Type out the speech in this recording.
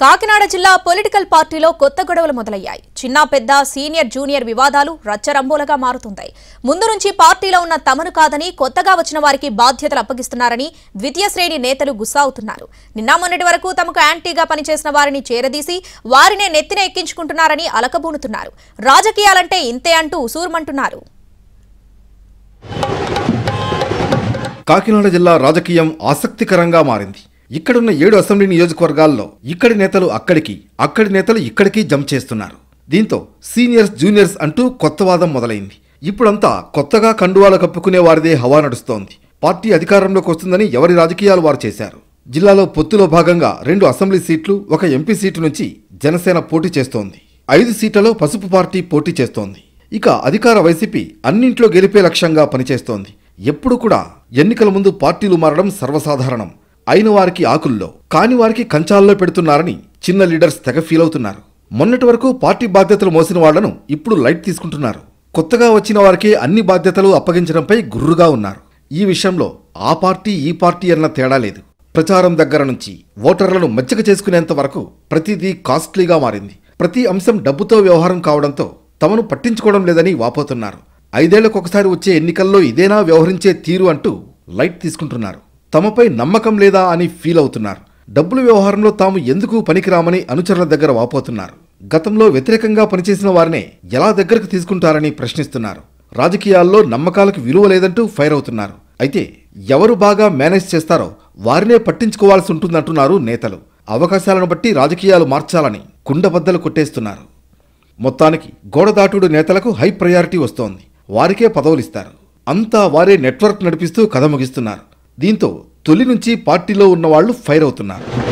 కాకినాడ జిల్లా పొలిటికల్ పార్టీలో కొత్త గొడవలు మొదలయ్యాయి చిన్న పెద్ద సీనియర్ జూనియర్ వివాదాలు రచ్చరంబోలుగా మారుతున్నాయి ముందు నుంచి పార్టీలో ఉన్న తమను కాదని కొత్తగా వచ్చిన వారికి బాధ్యతలు అప్పగిస్తున్నారని ద్వితీయ శ్రేణి నేతలు గుస్సావుతున్నారు నిన్న మొన్నటి వరకు తమకు యాంటీగా పనిచేసిన వారిని చేరదీసి వారినే నెత్తిన ఎక్కించుకుంటున్నారని అలకబూనుతున్నారు రాజకీయాలంటే ఇంతే అంటూ ఉసూరుమంటున్నారు కాకినాడ జిల్లా రాజకీయం ఆసక్తికరంగా మారింది ఇక్కడున్న ఏడు అసెంబ్లీ నియోజకవర్గాల్లో ఇక్కడి నేతలు అక్కడికి అక్కడి నేతలు ఇక్కడికి జంప్ చేస్తున్నారు దీంతో సీనియర్స్ జూనియర్స్ అంటూ కొత్త వాదం మొదలైంది ఇప్పుడంతా కొత్తగా కండువాలు కప్పుకునే వారిదే హవా నడుస్తోంది పార్టీ అధికారంలోకి వస్తుందని ఎవరి రాజకీయాలు వారు చేశారు జిల్లాలో పొత్తులో భాగంగా రెండు అసెంబ్లీ సీట్లు ఒక ఎంపీ సీటు నుంచి జనసేన పోటీ చేస్తోంది ఐదు సీట్లలో పసుపు పార్టీ పోటీ చేస్తోంది ఇక అధికార వైసీపీ అన్నింట్లో గెలిపే లక్ష్యంగా పనిచేస్తోంది ఎప్పుడు కూడా ఎన్నికల ముందు పార్టీలు మారడం సర్వసాధారణం అయిన వారికి ఆకుల్లో కాని వారికి కంచాల్లో పెడుతున్నారని చిన్న లీడర్స్ తెగ ఫీల్ అవుతున్నారు మొన్నటి వరకు పార్టీ బాధ్యతలు మోసిన వాళ్లను ఇప్పుడు లైట్ తీసుకుంటున్నారు కొత్తగా వచ్చిన వారికే అన్ని బాధ్యతలు అప్పగించడంపై గుర్రుగా ఉన్నారు ఈ విషయంలో ఆ పార్టీ ఈ పార్టీ అన్న తేడా లేదు ప్రచారం దగ్గర నుంచి ఓటర్లను మజ్జిగ చేసుకునేంత వరకు ప్రతిదీ కాస్ట్లీగా మారింది ప్రతి అంశం డబ్బుతో వ్యవహారం కావడంతో తమను పట్టించుకోవడం లేదని వాపోతున్నారు ఐదేళ్లకొకసారి వచ్చే ఎన్నికల్లో ఇదేనా వ్యవహరించే తీరు అంటూ లైట్ తీసుకుంటున్నారు తమపై నమ్మకం లేదా అని ఫీల్ అవుతున్నారు డబ్బుల వ్యవహారంలో తాము ఎందుకు పనికిరామని అనుచరుల దగ్గర వాపోతున్నారు గతంలో వ్యతిరేకంగా పనిచేసిన వారినే ఎలా దగ్గరకు తీసుకుంటారని ప్రశ్నిస్తున్నారు రాజకీయాల్లో నమ్మకాలకు విలువ లేదంటూ ఫైర్ అవుతున్నారు అయితే ఎవరు బాగా మేనేజ్ చేస్తారో వారినే పట్టించుకోవాల్సి ఉంటుందంటున్నారు నేతలు అవకాశాలను బట్టి రాజకీయాలు మార్చాలని కుండబద్దలు కొట్టేస్తున్నారు మొత్తానికి గోడదాటుడు నేతలకు హై ప్రయారిటీ వస్తోంది వారికే పదవులిస్తారు అంతా వారే నెట్వర్క్ నడిపిస్తూ కథ ముగిస్తున్నారు దీంతో తొలి నుంచి పార్టీలో ఉన్నవాళ్లు ఫైర్ అవుతున్నారు